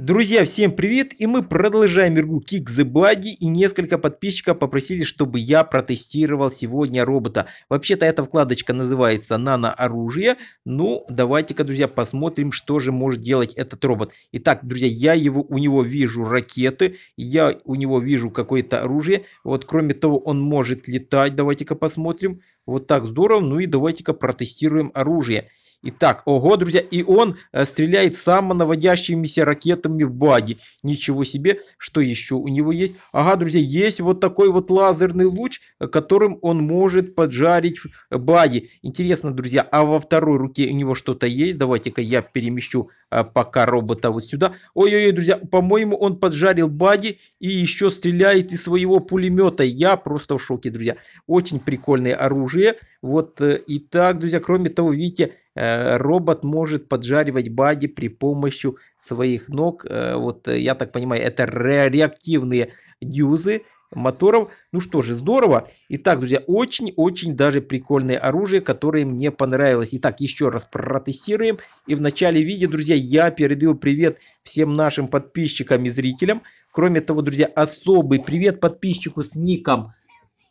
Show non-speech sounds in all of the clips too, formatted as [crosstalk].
Друзья, всем привет! И мы продолжаем игру Kick the Bloody. И несколько подписчиков попросили, чтобы я протестировал сегодня робота. Вообще-то эта вкладочка называется «Нано-оружие». Ну, давайте-ка, друзья, посмотрим, что же может делать этот робот. Итак, друзья, я его, у него вижу ракеты. Я у него вижу какое-то оружие. Вот, кроме того, он может летать. Давайте-ка посмотрим. Вот так здорово. Ну и давайте-ка протестируем Оружие. Итак, ого, друзья, и он э, стреляет самонаводящимися ракетами в баге. Ничего себе, что еще у него есть? Ага, друзья, есть вот такой вот лазерный луч, э, которым он может поджарить э, баги. Интересно, друзья, а во второй руке у него что-то есть? Давайте-ка я перемещу пока робота вот сюда. Ой-ой-ой, друзья, по-моему, он поджарил баги и еще стреляет из своего пулемета. Я просто в шоке, друзья. Очень прикольное оружие. Вот и так, друзья, кроме того, видите, Э, робот может поджаривать баги при помощи своих ног. Э, вот э, я так понимаю, это реактивные дюзы моторов. Ну что же, здорово. Итак, друзья, очень-очень даже прикольное оружие, которое мне понравилось. Итак, еще раз протестируем. И в начале видео, друзья, я передаю привет всем нашим подписчикам и зрителям. Кроме того, друзья, особый привет подписчику с ником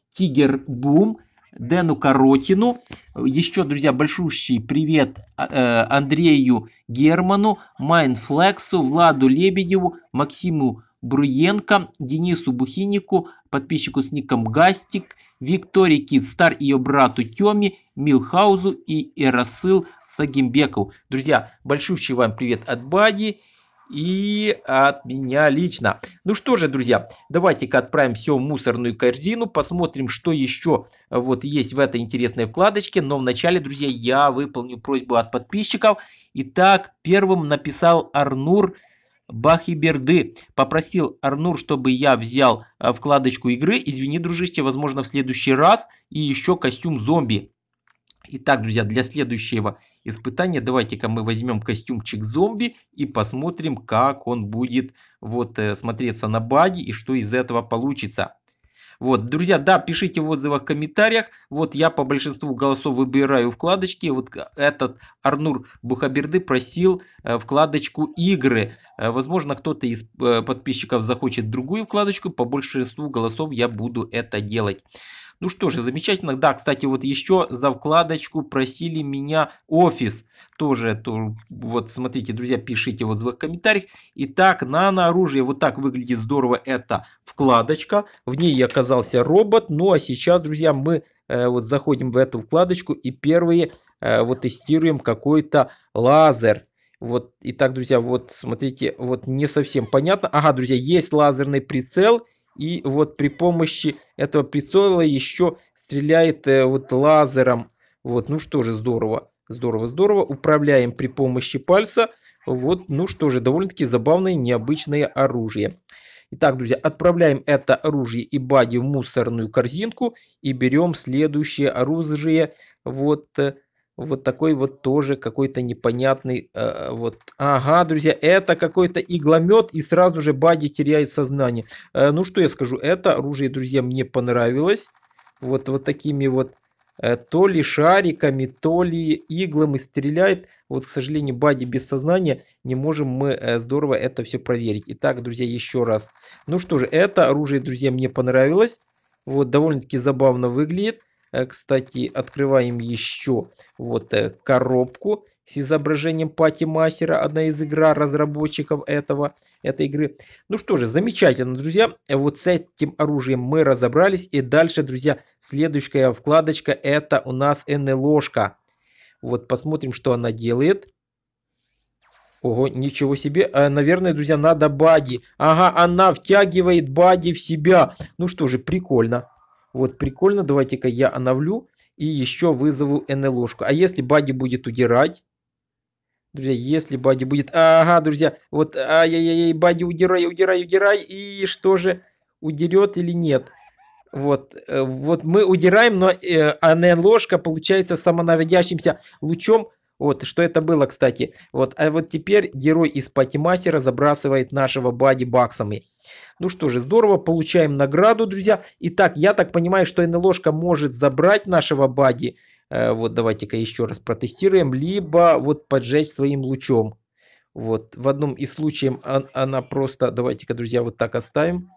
Тигер Бум. Дэну Коротину. Еще, друзья, большущий привет э, Андрею Герману, Майнфлексу, Владу Лебедеву, Максиму Бруенко, Денису Бухинику, подписчику с ником Гастик, Виктории Кит Стар, ее брату Тёме, Милхаузу и Эрасыл Сагимбеков. Друзья, большущий вам привет от Бади и от меня лично. Ну что же, друзья, давайте-ка отправим все в мусорную корзину, посмотрим, что еще э, вот есть в этой интересной вкладочке. Но вначале, друзья, я выполню просьбу от подписчиков. Итак, первым написал Арнур Бахиберды. Попросил Арнур, чтобы я взял э, вкладочку игры. Извини, дружище, возможно, в следующий раз. И еще костюм зомби. Итак, друзья, для следующего испытания давайте-ка мы возьмем костюмчик зомби и посмотрим, как он будет вот э, смотреться на баги и что из этого получится. Вот, друзья, да, пишите в отзывах, в комментариях. Вот я по большинству голосов выбираю вкладочки. Вот этот Арнур Бухаберды просил э, вкладочку «Игры». Э, возможно, кто-то из подписчиков захочет другую вкладочку. По большинству голосов я буду это делать. Ну что же, замечательно. Да, кстати, вот еще за вкладочку просили меня офис. Тоже, то, вот смотрите, друзья, пишите вот в комментариях. Итак, оружие Вот так выглядит здорово эта вкладочка. В ней оказался робот. Ну а сейчас, друзья, мы э, вот заходим в эту вкладочку и первые э, вот тестируем какой-то лазер. Вот, итак, друзья, вот смотрите, вот не совсем понятно. Ага, друзья, есть лазерный прицел и вот при помощи этого прицела еще стреляет э, вот лазером. Вот, ну что же, здорово. Здорово, здорово. Управляем при помощи пальца. Вот, ну что же, довольно-таки забавное, необычное оружие. Итак, друзья, отправляем это оружие и баги в мусорную корзинку и берем следующее оружие. Вот, э, вот такой вот тоже какой-то непонятный, э, вот, ага, друзья, это какой-то игломет, и сразу же Бади теряет сознание. Э, ну, что я скажу, это оружие, друзья, мне понравилось, вот, вот такими вот, э, то ли шариками, то ли иглами стреляет, вот, к сожалению, Бади без сознания, не можем мы э, здорово это все проверить. Итак, друзья, еще раз, ну что же, это оружие, друзья, мне понравилось, вот, довольно-таки забавно выглядит, Э, кстати, открываем еще вот э, коробку с изображением Пати Мастера, одна из игр разработчиков этого, этой игры. Ну что же, замечательно, друзья. Вот с этим оружием мы разобрались. И дальше, друзья, следующая вкладочка это у нас НЛОшка. Вот посмотрим, что она делает. Ого, ничего себе. А, наверное, друзья, надо бади. Ага, она втягивает бади в себя. Ну что же, прикольно. Вот прикольно, давайте-ка я оновлю и еще вызову НЛОшку. А если Бади будет удирать? Друзья, если Бади будет... Ага, друзья, вот ай-яй-яй, Бади, удирай, удирай, удирай. И что же, удерет или нет? Вот, э, вот мы удираем, но э, а НЛОшка получается самонаводящимся лучом вот, что это было, кстати. Вот, а вот теперь герой из Патимастера забрасывает нашего Бади баксами. Ну что же, здорово, получаем награду, друзья. Итак, я так понимаю, что НЛОшка может забрать нашего Бади. Э, вот, давайте-ка еще раз протестируем. Либо вот поджечь своим лучом. Вот, в одном из случаев она просто... Давайте-ка, друзья, вот так оставим.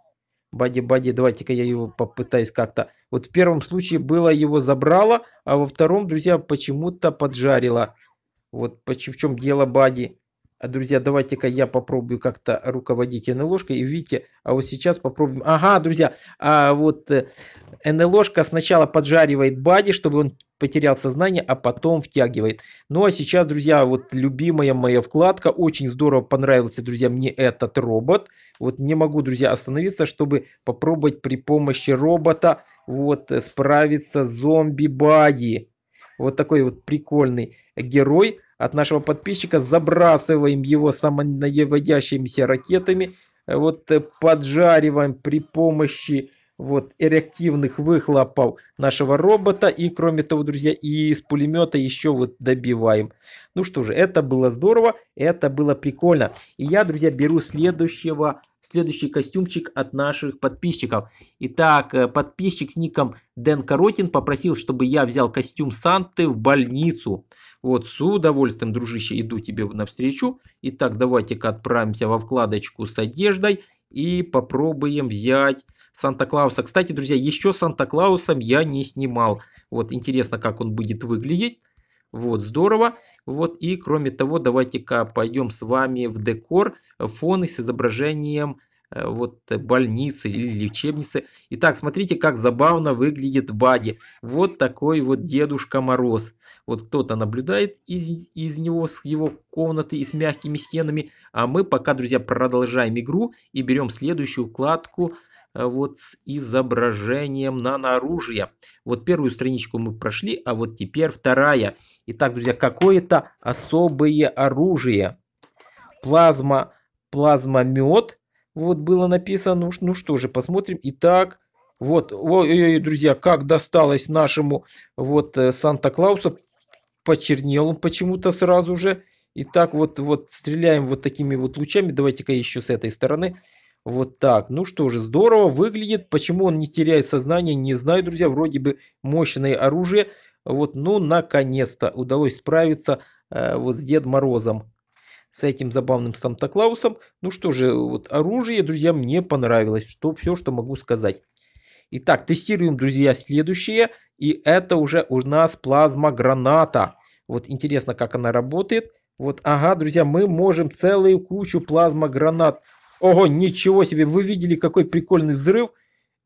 Бади-бади, давайте-ка я его попытаюсь как-то... Вот в первом случае было его забрало, а во втором, друзья, почему-то поджарило. Вот в чем дело Бади, А, друзья, давайте-ка я попробую как-то руководить НЛОшкой. И видите, а вот сейчас попробуем. Ага, друзья, а вот э, НЛОшка сначала поджаривает бади, чтобы он потерял сознание, а потом втягивает. Ну а сейчас, друзья, вот любимая моя вкладка. Очень здорово понравился, друзья, мне этот робот. Вот не могу, друзья, остановиться, чтобы попробовать при помощи робота вот справиться с зомби-бади. Вот такой вот прикольный герой от нашего подписчика. Забрасываем его самонаводящимися ракетами. Вот э, поджариваем при помощи вот, реактивных выхлопов нашего робота. И кроме того, друзья, и из пулемета еще вот добиваем. Ну что же, это было здорово, это было прикольно. И я, друзья, беру следующего, следующий костюмчик от наших подписчиков. Итак, э, подписчик с ником Дэн Коротин попросил, чтобы я взял костюм Санты в больницу. Вот, с удовольствием, дружище, иду тебе навстречу. Итак, давайте-ка отправимся во вкладочку с одеждой и попробуем взять Санта-Клауса. Кстати, друзья, еще Санта-Клаусом я не снимал. Вот, интересно, как он будет выглядеть. Вот, здорово. Вот, и кроме того, давайте-ка пойдем с вами в декор фоны с изображением Э, вот э, больницы или лечебницы. Итак, смотрите, как забавно выглядит Бади. Вот такой вот Дедушка Мороз. Вот кто-то наблюдает из, из него, с его комнаты и с мягкими стенами. А мы пока, друзья, продолжаем игру и берем следующую вкладку э, вот с изображением на нанооружия. Вот первую страничку мы прошли, а вот теперь вторая. Итак, друзья, какое-то особое оружие. Плазма, плазмомет вот было написано, ну, ну, что же, посмотрим. Итак, вот, ой-ой-ой, друзья, как досталось нашему вот э, Санта-Клаусу. Почернел он почему-то сразу же. Итак, вот, вот стреляем вот такими вот лучами. Давайте-ка еще с этой стороны. Вот так. Ну что же, здорово выглядит. Почему он не теряет сознание, не знаю, друзья. Вроде бы мощное оружие. Вот, ну, наконец-то удалось справиться э, вот с Дед Морозом с этим забавным Санта-Клаусом. Ну что же, вот оружие, друзья, мне понравилось. Что все, что могу сказать. Итак, тестируем, друзья, следующее. И это уже у нас плазма-граната. Вот интересно, как она работает. Вот, ага, друзья, мы можем целую кучу плазма-гранат. Ого, ничего себе, вы видели, какой прикольный взрыв.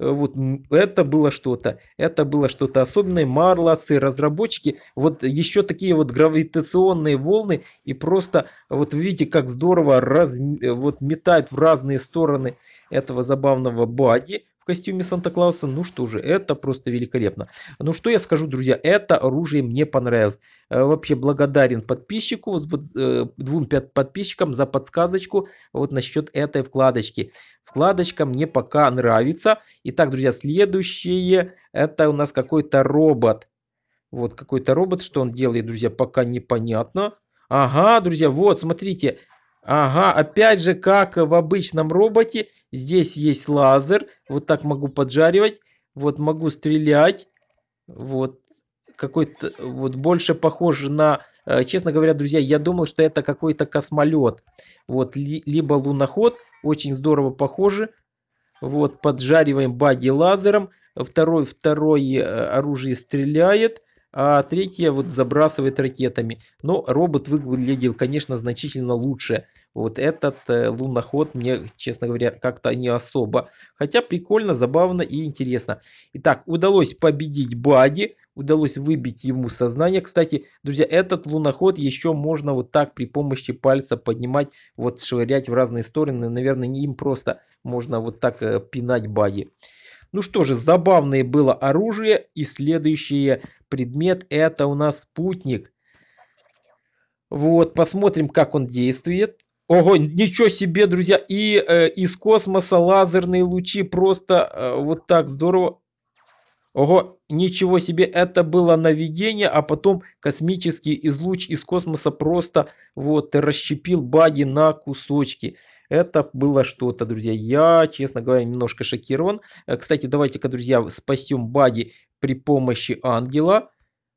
Э, вот это было что-то, это было что-то особенное, марлосы, разработчики, вот еще такие вот гравитационные волны, и просто вот видите, как здорово раз, э, вот метает в разные стороны этого забавного бади, в костюме Санта-Клауса. Ну что же, это просто великолепно. Ну что я скажу, друзья, это оружие мне понравилось. Э, вообще благодарен подписчику, э, двум подписчикам за подсказочку вот насчет этой вкладочки. Вкладочка мне пока нравится. Итак, друзья, следующее, это у нас какой-то робот. Вот какой-то робот, что он делает, друзья, пока непонятно. Ага, друзья, вот, смотрите, Ага, опять же, как в обычном роботе, здесь есть лазер. Вот так могу поджаривать. Вот могу стрелять. Вот какой-то, вот больше похоже на, э, честно говоря, друзья, я думал, что это какой-то космолет. Вот, ли либо луноход, очень здорово похоже Вот, поджариваем баги лазером. Второй, второй э, оружие стреляет а третья вот забрасывает ракетами. Но робот выглядел, конечно, значительно лучше. Вот этот э, луноход мне, честно говоря, как-то не особо. Хотя прикольно, забавно и интересно. Итак, удалось победить Бади, удалось выбить ему сознание. Кстати, друзья, этот луноход еще можно вот так при помощи пальца поднимать, вот швырять в разные стороны. Наверное, не им просто можно вот так э, пинать Бади. Ну что же, забавное было оружие и следующее предмет это у нас спутник. Вот, посмотрим, как он действует. Ого, ничего себе, друзья. И э, из космоса лазерные лучи просто э, вот так здорово. Ого, ничего себе, это было наведение, а потом космический излуч из космоса просто вот расщепил баги на кусочки. Это было что-то, друзья. Я, честно говоря, немножко шокирован. Э, кстати, давайте-ка, друзья, спасем баги при помощи ангела.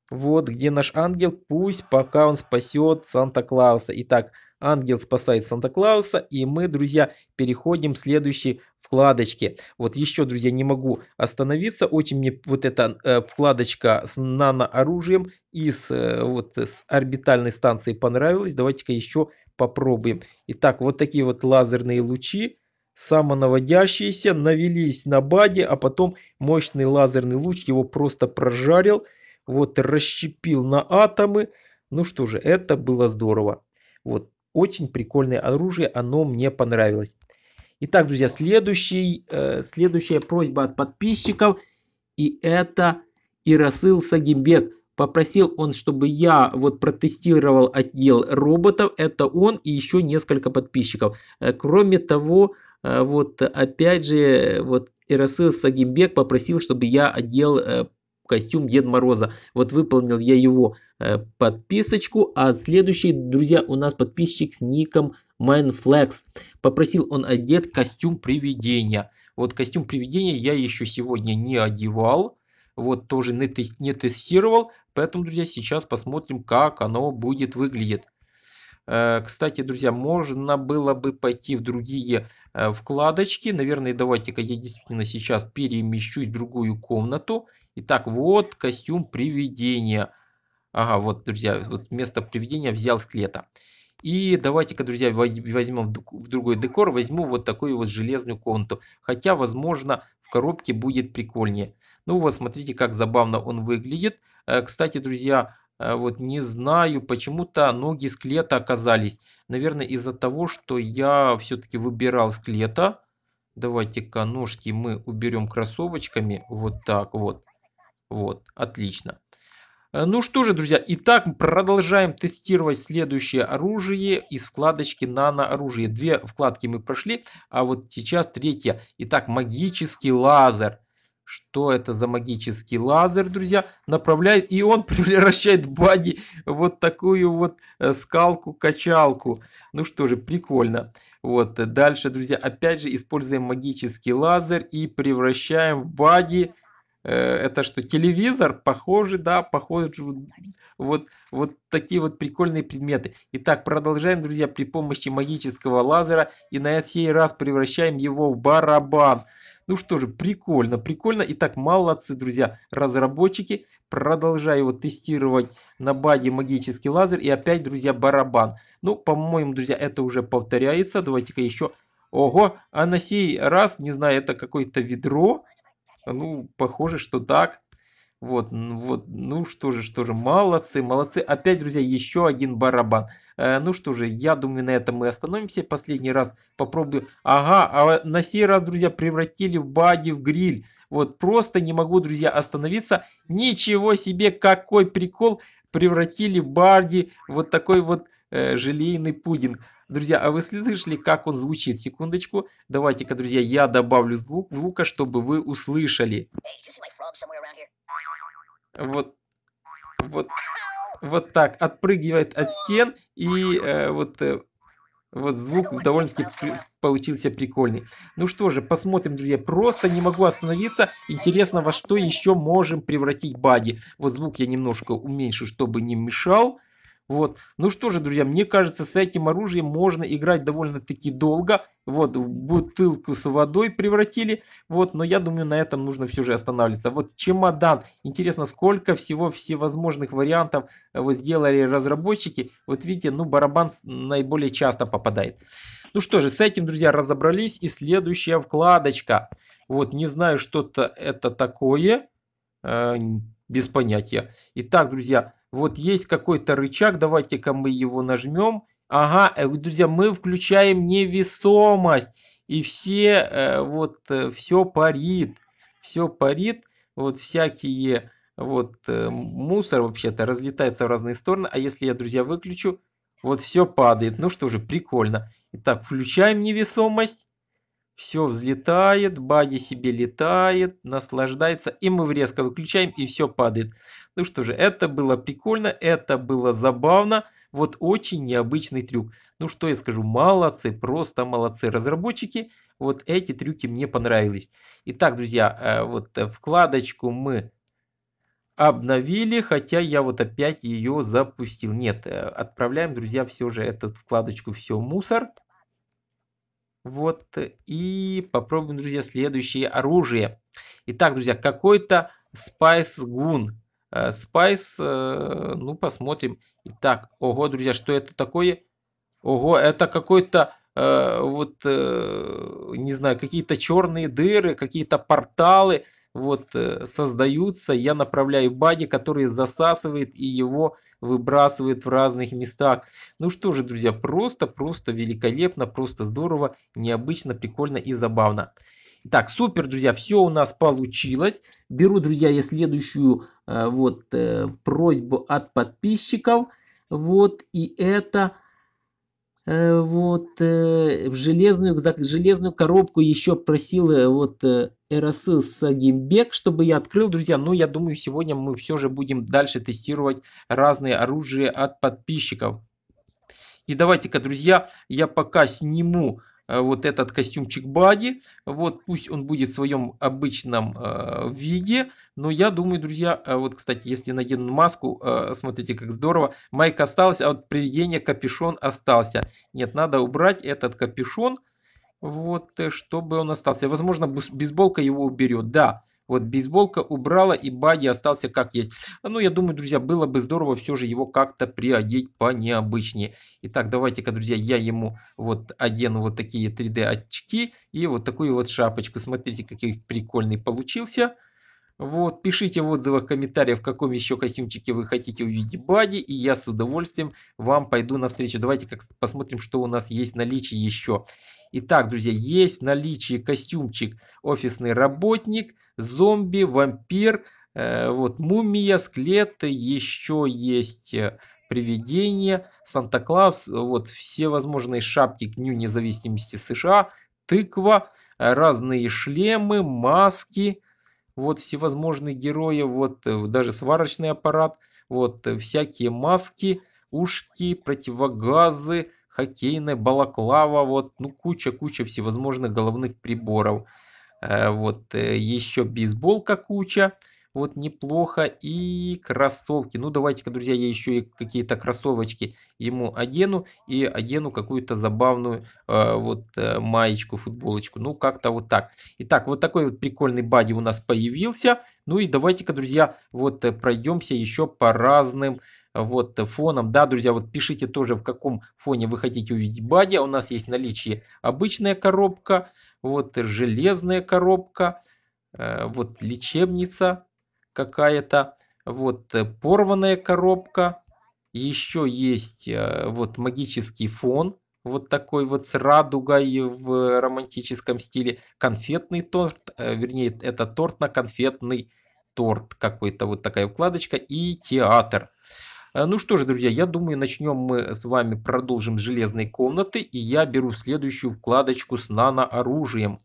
Вот где наш ангел. Пусть пока он спасет Санта-Клауса. Итак, ангел спасает Санта-Клауса. И мы, друзья, переходим к следующей вкладочке. Вот еще, друзья, не могу остановиться. Очень мне вот эта э, вкладочка с нанооружием и с, э, вот, с орбитальной станции понравилась. Давайте-ка еще попробуем. Итак, вот такие вот лазерные лучи самонаводящиеся навелись на баде, а потом мощный лазерный луч его просто прожарил – вот расщепил на атомы. Ну что же, это было здорово. Вот, очень прикольное оружие, оно мне понравилось. Итак, друзья, следующий, э, следующая просьба от подписчиков. И это Ирасыл Сагимбек. Попросил он, чтобы я вот протестировал отдел роботов. Это он и еще несколько подписчиков. Э, кроме того, э, вот опять же, вот Ирасыл Сагимбек попросил, чтобы я отдел э, костюм Дед Мороза. Вот выполнил я его э, подписочку. А следующий, друзья, у нас подписчик с ником Mindflex. Попросил он одеть костюм привидения. Вот костюм привидения я еще сегодня не одевал. Вот тоже не, не тестировал. Поэтому, друзья, сейчас посмотрим, как оно будет выглядеть. Э, кстати, друзья, можно было бы пойти в другие э, вкладочки. Наверное, давайте-ка я действительно сейчас перемещусь в другую комнату. Итак, вот костюм привидения. Ага, вот, друзья, вот вместо привидения взял склета. И давайте-ка, друзья, возьмем в другой декор, возьму вот такую вот железную комнату. Хотя, возможно, в коробке будет прикольнее. Ну вот, смотрите, как забавно он выглядит. Э, кстати, друзья, Э, вот не знаю, почему-то ноги склета оказались. Наверное, из-за того, что я все-таки выбирал склета. Давайте-ка ножки мы уберем кроссовочками. Вот так вот. Вот, отлично. Э, ну что же, друзья, итак, продолжаем тестировать следующее оружие из вкладочки «Нано-оружие». Две вкладки мы прошли, а вот сейчас третья. Итак, магический лазер что это за магический лазер, друзья, направляет, и он [laughs] превращает Бади вот такую вот э, скалку-качалку. Ну что же, прикольно. Вот, э, дальше, друзья, опять же используем магический лазер и превращаем Бади э, это что, телевизор? Похоже, да, похоже, вот, вот такие вот прикольные предметы. Итак, продолжаем, друзья, при помощи магического лазера и на сей раз превращаем его в барабан. Ну что же, прикольно, прикольно. Итак, молодцы, друзья, разработчики. Продолжаю его тестировать на баде магический лазер. И опять, друзья, барабан. Ну, по-моему, друзья, это уже повторяется. Давайте-ка еще... Ого, а на сей раз, не знаю, это какое-то ведро. Ну, похоже, что так. Вот, вот, ну что же, что же, молодцы, молодцы. Опять, друзья, еще один барабан. Э, ну что же, я думаю, на этом мы остановимся. Последний раз попробую. Ага, а на сей раз, друзья, превратили в бади в гриль. Вот, просто не могу, друзья, остановиться. Ничего себе, какой прикол. Превратили в барди вот такой вот э, желейный пудинг. Друзья, а вы слышали, как он звучит? Секундочку. Давайте-ка, друзья, я добавлю звук, звука, чтобы вы услышали. Hey, вот, вот, вот так отпрыгивает от стен, и э, вот, э, вот звук довольно-таки получился прикольный. Ну что же, посмотрим, друзья, просто не могу остановиться. Интересно, во что еще можем превратить баги. Вот звук я немножко уменьшу, чтобы не мешал. Вот. Ну что же, друзья, мне кажется, с этим оружием можно играть довольно-таки долго. Вот, бутылку с водой превратили. Вот, но я думаю, на этом нужно все же останавливаться. Вот чемодан. Интересно, сколько всего всевозможных вариантов э, вы сделали разработчики. Вот видите, ну барабан наиболее часто попадает. Ну что же, с этим, друзья, разобрались. И следующая вкладочка. Вот, не знаю, что-то это такое. Э, без понятия. Итак, друзья, вот есть какой-то рычаг, давайте-ка мы его нажмем. Ага, э, друзья, мы включаем невесомость. И все, э, вот, э, все парит. Все парит. Вот всякие, вот, мусор вообще-то разлетается в разные стороны. А если я, друзья, выключу, вот все падает. Ну что же, прикольно. Итак, включаем невесомость все взлетает, баги себе летает, наслаждается, и мы резко выключаем, и все падает. Ну что же, это было прикольно, это было забавно, вот очень необычный трюк. Ну что я скажу, молодцы, просто молодцы разработчики, вот эти трюки мне понравились. Итак, друзья, э, вот э, вкладочку мы обновили, хотя я вот опять ее запустил. Нет, э, отправляем, друзья, все же эту вкладочку «Все мусор». Вот, э, и попробуем, друзья, следующее оружие. Итак, друзья, какой-то Spice Gun. Э, Spice, э, ну, посмотрим. Итак, ого, друзья, что это такое? Ого, это какой-то, вот, не знаю, какие-то черные дыры, какие-то порталы вот э, создаются, я направляю баги, которые засасывает и его выбрасывает в разных местах. Ну что же, друзья, просто-просто великолепно, просто здорово, необычно, прикольно и забавно. Так, супер, друзья, все у нас получилось. Беру, друзья, я следующую э, вот э, просьбу от подписчиков. Вот, и это Э, вот, в э, железную, за железную коробку еще просил э, вот РСЛ Сагимбек, чтобы я открыл, друзья. Но ну, я думаю, сегодня мы все же будем дальше тестировать разные оружия от подписчиков. И давайте-ка, друзья, я пока сниму Э, вот этот костюмчик Бади. Вот пусть он будет в своем обычном э, виде, но я думаю, друзья, э, вот, кстати, если надену маску, э, смотрите, как здорово. Майк остался, а вот привидение капюшон остался. Нет, надо убрать этот капюшон, вот, э, чтобы он остался. Возможно, бейсболка его уберет, да. Вот бейсболка убрала и Бади остался как есть. Ну, я думаю, друзья, было бы здорово все же его как-то приодеть по необычнее. Итак, давайте-ка, друзья, я ему вот одену вот такие 3D очки и вот такую вот шапочку. Смотрите, какой прикольный получился. Вот, пишите в отзывах, комментариях, в каком еще костюмчике вы хотите увидеть Бади, и я с удовольствием вам пойду навстречу. Давайте как посмотрим, что у нас есть наличие еще. Итак, друзья, есть в наличии костюмчик офисный работник, зомби, вампир, э, вот мумия, скелет, еще есть э, привидение, Санта-Клаус, вот все возможные шапки к Дню независимости США, тыква, э, разные шлемы, маски, вот всевозможные герои, вот э, даже сварочный аппарат, вот всякие маски, ушки, противогазы, хоккейная балаклава, вот, ну, куча-куча всевозможных головных приборов. Э, вот, э, еще бейсболка куча, вот, неплохо, и кроссовки. Ну, давайте-ка, друзья, я еще и какие-то кроссовочки ему одену, и одену какую-то забавную, э, вот, маечку, футболочку. Ну, как-то вот так. Итак, вот такой вот прикольный бади у нас появился. Ну, и давайте-ка, друзья, вот, пройдемся еще по разным вот э, фоном. Да, друзья, вот пишите тоже, в каком фоне вы хотите увидеть бади. У нас есть наличие обычная коробка, вот железная коробка, э, вот лечебница какая-то, вот э, порванная коробка. Еще есть вот магический фон, вот такой вот с радугой в романтическом стиле. Конфетный торт, вернее, это торт на конфетный торт какой-то, вот такая вкладочка и театр. Э, ну что же, друзья, я думаю, начнем мы с вами, продолжим железной комнаты. И я беру следующую вкладочку с нано оружием.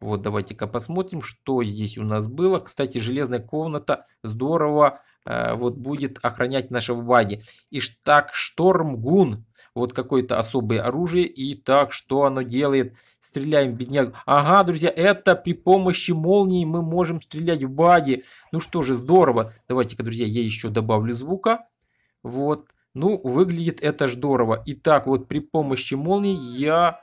Вот, давайте-ка посмотрим, что здесь у нас было. Кстати, железная комната здорово э, вот будет охранять нашего бади. Иштак Штормгун вот какое-то особое оружие. И так, что оно делает? Стреляем, бедняк. Ага, друзья, это при помощи молнии мы можем стрелять в баги. Ну что же, здорово. Давайте-ка, друзья, я еще добавлю звука. Вот. Ну, выглядит это здорово. Итак, вот при помощи молнии я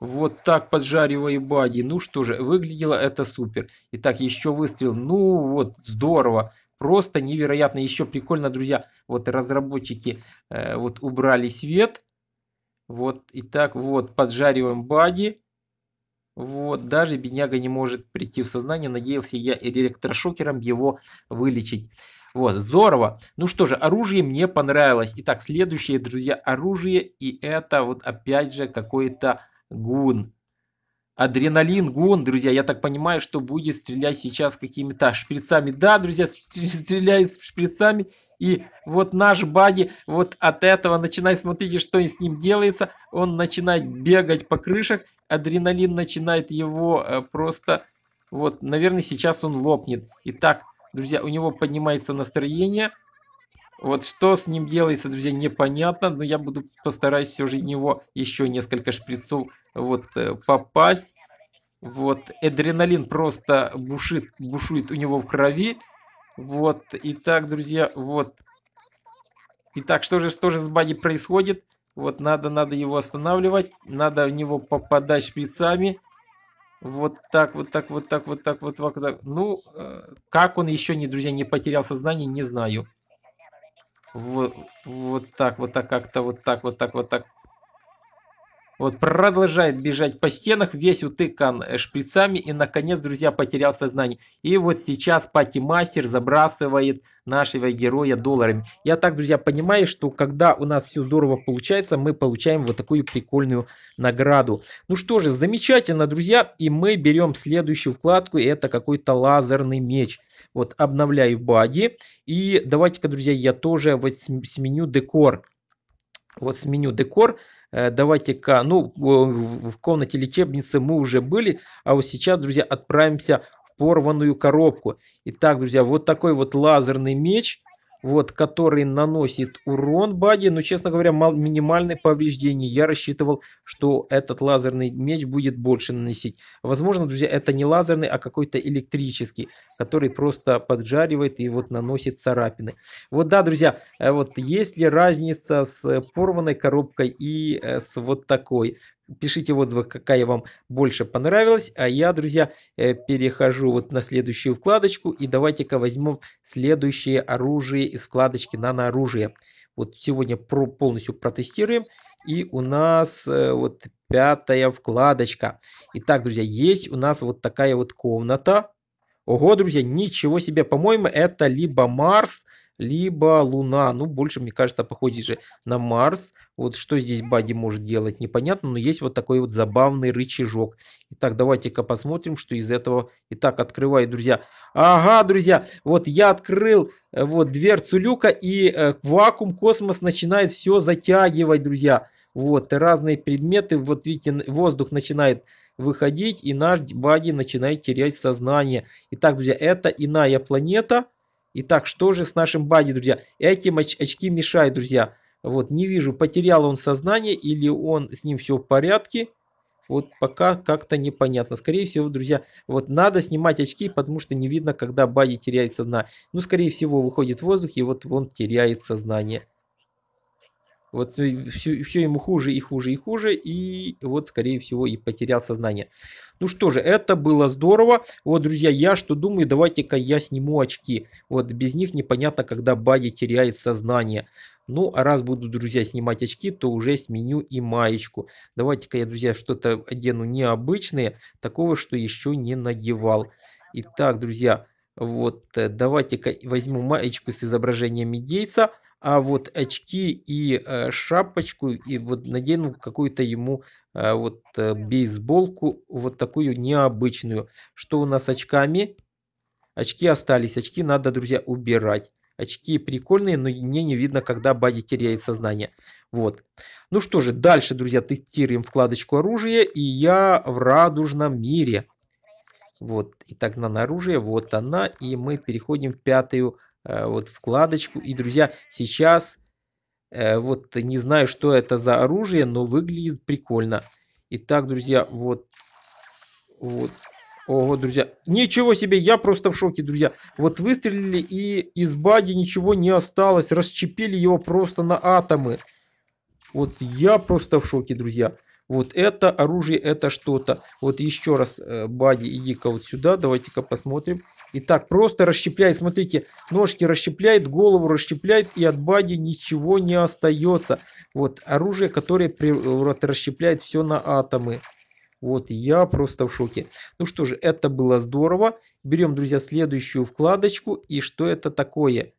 вот так поджариваю баги. Ну что же, выглядело это супер. Итак, еще выстрел. Ну вот, здорово. Просто невероятно. Еще прикольно, друзья, вот разработчики э, вот убрали свет. Вот, и так вот, поджариваем бади. Вот, даже бедняга не может прийти в сознание. Надеялся я электрошокером его вылечить. Вот, здорово. Ну что же, оружие мне понравилось. Итак, следующее, друзья, оружие. И это вот опять же какой-то гун. Адреналин, гон, друзья, я так понимаю, что будет стрелять сейчас какими-то шприцами. Да, друзья, стреляю шприцами. И вот наш Баги вот от этого начинает, смотрите, что с ним делается. Он начинает бегать по крышах. Адреналин начинает его э, просто... Вот, наверное, сейчас он лопнет. Итак, друзья, у него поднимается настроение. Вот что с ним делается, друзья, непонятно, но я буду постараюсь все же в него еще несколько шприцов вот э, попасть. Вот, адреналин просто бушит, бушует у него в крови. Вот, итак, друзья, вот. Итак, что же, что же с Бади происходит? Вот, надо, надо его останавливать, надо в него попадать шприцами. Вот так, вот так, вот так, вот так, вот так. Ну, э, как он еще, не, друзья, не потерял сознание, не знаю. Вот, так, вот так как-то, вот так, вот так, вот так. Вот продолжает бежать по стенах, весь утыкан э, шприцами и, наконец, друзья, потерял сознание. И вот сейчас пати-мастер забрасывает нашего героя долларами. Я так, друзья, понимаю, что когда у нас все здорово получается, мы получаем вот такую прикольную награду. Ну что же, замечательно, друзья, и мы берем следующую вкладку, это какой-то лазерный меч. Вот, обновляю баги. И давайте-ка, друзья, я тоже вот сменю декор. Вот сменю декор. Э, давайте-ка, ну, в комнате лечебницы мы уже были, а вот сейчас, друзья, отправимся в порванную коробку. Итак, друзья, вот такой вот лазерный меч вот, который наносит урон бади, но, честно говоря, мал, минимальное повреждение. Я рассчитывал, что этот лазерный меч будет больше наносить. Возможно, друзья, это не лазерный, а какой-то электрический, который просто поджаривает и вот наносит царапины. Вот да, друзья, э, вот есть ли разница с порванной коробкой и э, с вот такой? Пишите в отзывах, какая вам больше понравилась. А я, друзья, э, перехожу вот на следующую вкладочку. И давайте-ка возьмем следующее оружие из вкладочки «Нанооружие». Вот сегодня про, полностью протестируем. И у нас э, вот пятая вкладочка. Итак, друзья, есть у нас вот такая вот комната. Ого, друзья, ничего себе. По-моему, это либо Марс, либо Луна. Ну, больше, мне кажется, походит же на Марс. Вот что здесь Бади может делать, непонятно, но есть вот такой вот забавный рычажок. Итак, давайте-ка посмотрим, что из этого. Итак, открывай, друзья. Ага, друзья, вот я открыл э, вот дверцу люка, и э, вакуум, космос начинает все затягивать, друзья. Вот, разные предметы, вот видите, воздух начинает выходить, и наш Бади начинает терять сознание. Итак, друзья, это иная планета. Итак, что же с нашим Бади, друзья? Эти очки мешают, друзья. Вот, не вижу, потерял он сознание или он с ним все в порядке. Вот пока как-то непонятно. Скорее всего, друзья, вот надо снимать очки, потому что не видно, когда Бади теряет сознание. Ну, скорее всего, выходит воздух и вот он теряет сознание. Вот все, все ему хуже и хуже и хуже, и вот, скорее всего, и потерял сознание. Ну что же, это было здорово. Вот, друзья, я что думаю, давайте-ка я сниму очки. Вот, без них непонятно, когда Бади теряет сознание. Ну, а раз буду, друзья, снимать очки, то уже сменю и маечку. Давайте-ка я, друзья, что-то одену необычное, такого, что еще не надевал. Итак, друзья, вот э, давайте-ка возьму маечку с изображением индейца а вот очки и э, шапочку, и вот надену какую-то ему э, вот э, бейсболку, вот такую необычную. Что у нас очками? Очки остались, очки надо, друзья, убирать. Очки прикольные, но мне не видно, когда Бади теряет сознание. Вот. Ну что же, дальше, друзья, тестируем вкладочку оружия, и я в радужном мире. Вот, итак, на оружие, вот она, и мы переходим в пятую Э, вот вкладочку. И, друзья, сейчас э, вот не знаю, что это за оружие, но выглядит прикольно. Итак, друзья, вот, вот, ого, друзья, ничего себе, я просто в шоке, друзья. Вот выстрелили и из бади ничего не осталось, расчепили его просто на атомы. Вот я просто в шоке, друзья. Вот это оружие, это что-то. Вот еще раз, э, бади, иди-ка вот сюда, давайте-ка посмотрим. Итак, просто расщепляет, смотрите, ножки расщепляет, голову расщепляет, и от бади ничего не остается. Вот оружие, которое при, вот, расщепляет все на атомы. Вот я просто в шоке. Ну что же, это было здорово. Берем, друзья, следующую вкладочку. И что это такое?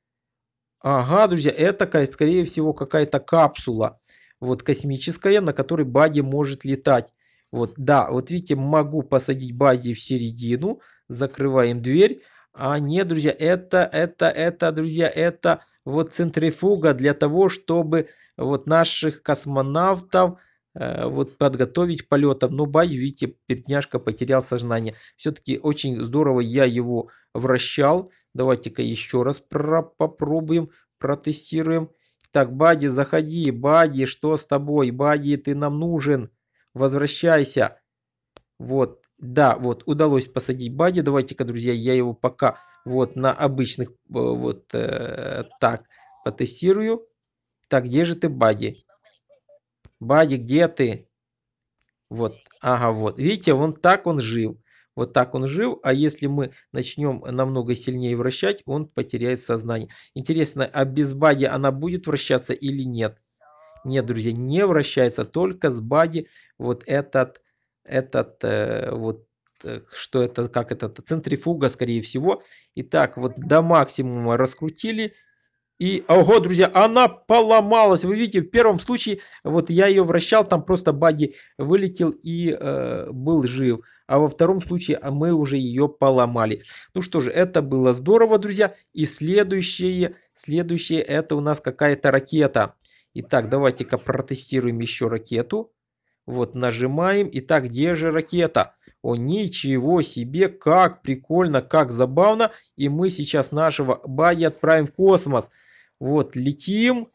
Ага, друзья, это, скорее всего, какая-то капсула. Вот космическая, на которой Бади может летать. Вот, да, вот видите, могу посадить бади в середину, закрываем дверь. А нет, друзья, это, это, это, друзья, это вот центрифуга для того, чтобы вот наших космонавтов э, вот подготовить полетом. Но бай, видите, передняшка потерял сознание. Все-таки очень здорово я его вращал. Давайте-ка еще раз про попробуем, протестируем. Так, Бади, заходи. Бади, что с тобой? Бади, ты нам нужен возвращайся. Вот, да, вот, удалось посадить Бади. Давайте-ка, друзья, я его пока вот на обычных, э, вот э, так, потестирую. Так, где же ты, Бади? Бади, где ты? Вот, ага, вот. Видите, вон так он жил. Вот так он жил, а если мы начнем намного сильнее вращать, он потеряет сознание. Интересно, а без бади она будет вращаться или нет? Нет, друзья, не вращается, только с баги. вот этот, этот э, вот э, что это, как это, центрифуга, скорее всего. Итак, вот до максимума раскрутили. И, ого, друзья, она поломалась. Вы видите, в первом случае, вот я ее вращал, там просто баги вылетел и э, был жив. А во втором случае а мы уже ее поломали. Ну что же, это было здорово, друзья. И следующее, следующее это у нас какая-то ракета. Итак, давайте-ка протестируем еще ракету. Вот нажимаем. Итак, где же ракета? О, ничего себе, как прикольно, как забавно. И мы сейчас нашего Бади отправим в космос. Вот, летим.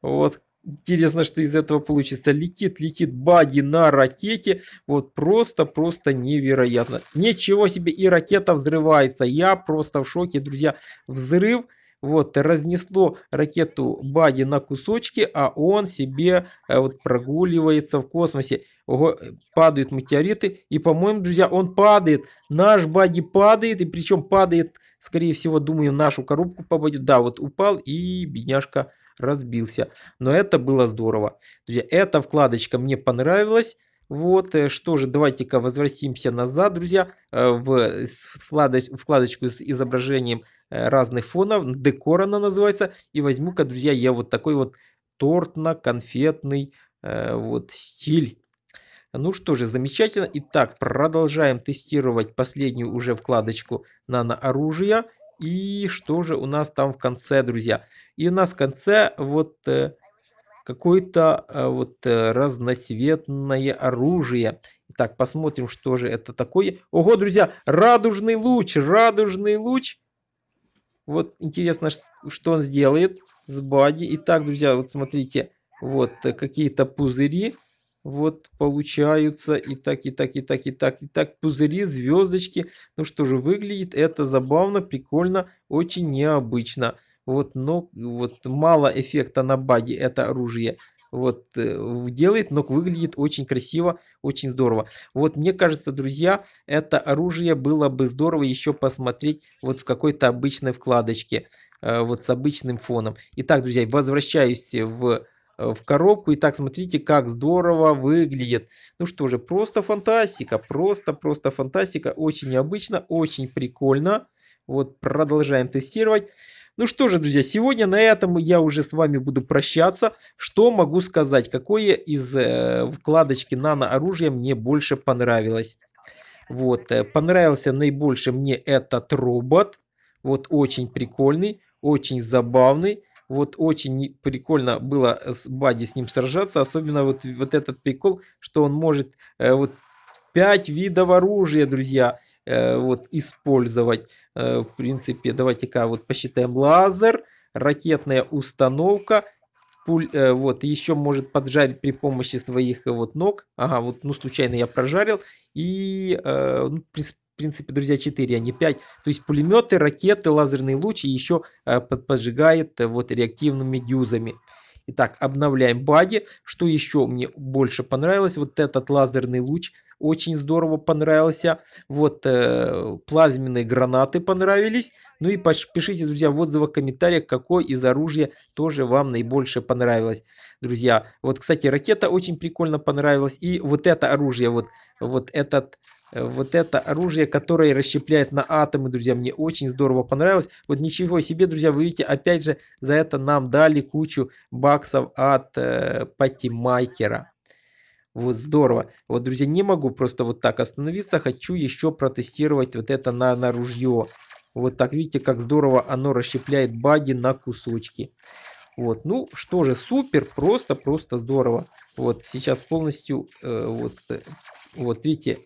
Вот, интересно, что из этого получится. Летит, летит Бади на ракете. Вот, просто-просто невероятно. Ничего себе, и ракета взрывается. Я просто в шоке, друзья. Взрыв. Вот, разнесло ракету Бади на кусочки, а он себе э, вот прогуливается в космосе. Ого, падают метеориты. И, по-моему, друзья, он падает. Наш Бади падает, и причем падает, скорее всего, думаю, нашу коробку попадет. Да, вот упал и бедняжка разбился. Но это было здорово. Друзья, эта вкладочка мне понравилась. Вот, э, что же, давайте-ка возвратимся назад, друзья, э, в вкладочку с изображением Э, разных фонов, декор она называется. И возьму-ка, друзья, я вот такой вот тортно-конфетный э, вот стиль. Ну что же, замечательно. Итак, продолжаем тестировать последнюю уже вкладочку нанооружия. И что же у нас там в конце, друзья? И у нас в конце вот э, какое-то э, вот э, разноцветное оружие. Итак, посмотрим, что же это такое. Ого, друзья, радужный луч, радужный луч. Вот интересно, что он сделает с бади. Итак, друзья, вот смотрите, вот какие-то пузыри. Вот получаются и так, и так, и так, и так, и так. Пузыри, звездочки. Ну что же, выглядит это забавно, прикольно, очень необычно. Вот, но вот мало эффекта на баге это оружие вот э, делает, но выглядит очень красиво, очень здорово. Вот мне кажется, друзья, это оружие было бы здорово еще посмотреть вот в какой-то обычной вкладочке, э, вот с обычным фоном. Итак, друзья, возвращаюсь в э, в коробку. Итак, смотрите, как здорово выглядит. Ну что же, просто фантастика, просто-просто фантастика. Очень необычно, очень прикольно. Вот продолжаем тестировать. Ну что же, друзья, сегодня на этом я уже с вами буду прощаться. Что могу сказать? Какое из э, вкладочки нано-оружия мне больше понравилось? Вот, э, понравился наибольше мне этот робот. Вот, очень прикольный, очень забавный. Вот очень прикольно было с Бади с ним сражаться. Особенно вот, вот этот прикол, что он может э, вот 5 видов оружия, друзья. Э, вот, использовать. Э, в принципе, давайте-ка вот посчитаем лазер, ракетная установка, пуль, э, вот, еще может поджарить при помощи своих вот ног. Ага, вот, ну, случайно я прожарил. И, ну, при, в принципе, друзья, 4, а не 5. То есть пулеметы, ракеты, лазерные лучи и еще поджигает вот реактивными дюзами. Итак, обновляем баги. Что еще мне больше понравилось? Вот этот лазерный луч – очень здорово понравился. Вот э, плазменные гранаты понравились. Ну и пишите, друзья, в отзывах, комментариях, какое из оружия тоже вам наибольше понравилось. Друзья, вот, кстати, ракета очень прикольно понравилась. И вот это оружие, вот, вот этот вот это оружие, которое расщепляет на атомы, друзья, мне очень здорово понравилось. Вот ничего себе, друзья, вы видите, опять же, за это нам дали кучу баксов от э, Патимайкера. Вот здорово. Вот, друзья, не могу просто вот так остановиться. Хочу еще протестировать вот это на, на ружье. Вот так, видите, как здорово оно расщепляет баги на кусочки. Вот, ну что же, супер, просто-просто здорово. Вот сейчас полностью, э, вот, э, вот видите,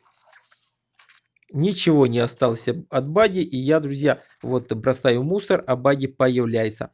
ничего не осталось от баги. И я, друзья, вот бросаю мусор, а баги появляется.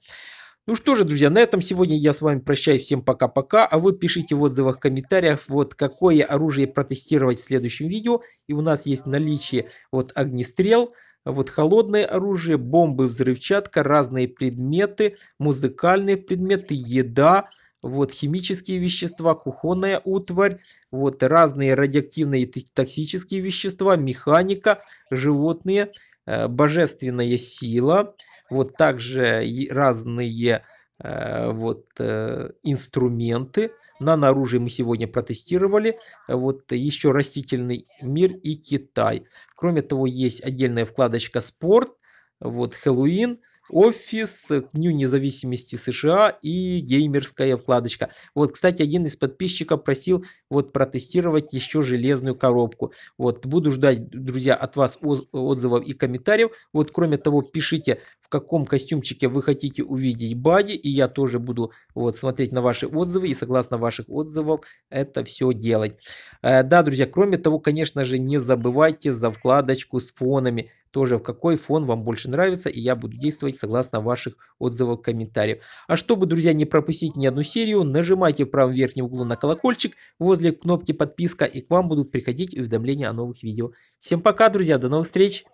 Ну что же, друзья, на этом сегодня я с вами прощаюсь. Всем пока-пока. А вы пишите в отзывах, в комментариях, вот какое оружие протестировать в следующем видео. И у нас есть наличие вот огнестрел, вот холодное оружие, бомбы, взрывчатка, разные предметы, музыкальные предметы, еда, вот химические вещества, кухонная утварь, вот разные радиоактивные и токсические вещества, механика, животные, Э, божественная сила, вот также разные э, вот э, инструменты. На оружие мы сегодня протестировали. Вот еще растительный мир и Китай. Кроме того, есть отдельная вкладочка «Спорт», вот «Хэллоуин», офис, к Дню независимости США и геймерская вкладочка. Вот, кстати, один из подписчиков просил вот протестировать еще железную коробку. Вот, буду ждать, друзья, от вас отзывов и комментариев. Вот, кроме того, пишите в каком костюмчике вы хотите увидеть Бади, и я тоже буду вот смотреть на ваши отзывы и согласно ваших отзывов это все делать. Э, да, друзья, кроме того, конечно же, не забывайте за вкладочку с фонами, тоже в какой фон вам больше нравится, и я буду действовать согласно ваших отзывов, комментариев. А чтобы, друзья, не пропустить ни одну серию, нажимайте в правом верхнем углу на колокольчик возле кнопки подписка, и к вам будут приходить уведомления о новых видео. Всем пока, друзья, до новых встреч!